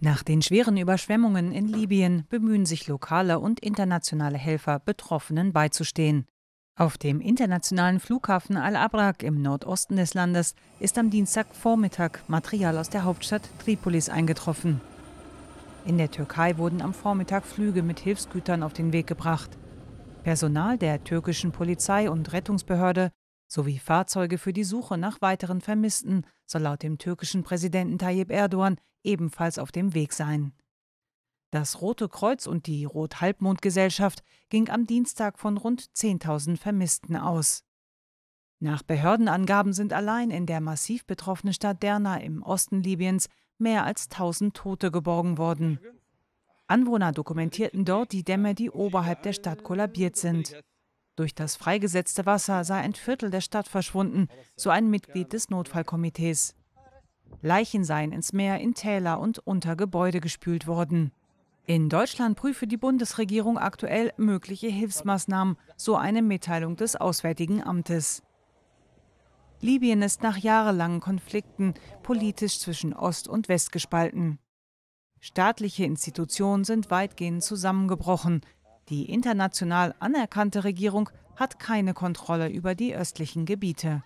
Nach den schweren Überschwemmungen in Libyen bemühen sich lokale und internationale Helfer, Betroffenen beizustehen. Auf dem internationalen Flughafen al abrak im Nordosten des Landes ist am Dienstagvormittag Material aus der Hauptstadt Tripolis eingetroffen. In der Türkei wurden am Vormittag Flüge mit Hilfsgütern auf den Weg gebracht. Personal der türkischen Polizei und Rettungsbehörde sowie Fahrzeuge für die Suche nach weiteren Vermissten soll laut dem türkischen Präsidenten Tayyip Erdogan ebenfalls auf dem Weg sein. Das Rote Kreuz und die Rot-Halbmond-Gesellschaft ging am Dienstag von rund 10.000 Vermissten aus. Nach Behördenangaben sind allein in der massiv betroffenen Stadt Derna im Osten Libyens mehr als 1000 Tote geborgen worden. Anwohner dokumentierten dort die Dämme, die oberhalb der Stadt kollabiert sind. Durch das freigesetzte Wasser sei ein Viertel der Stadt verschwunden, so ein Mitglied des Notfallkomitees. Leichen seien ins Meer, in Täler und unter Gebäude gespült worden. In Deutschland prüfe die Bundesregierung aktuell mögliche Hilfsmaßnahmen, so eine Mitteilung des Auswärtigen Amtes. Libyen ist nach jahrelangen Konflikten politisch zwischen Ost und West gespalten. Staatliche Institutionen sind weitgehend zusammengebrochen, die international anerkannte Regierung hat keine Kontrolle über die östlichen Gebiete.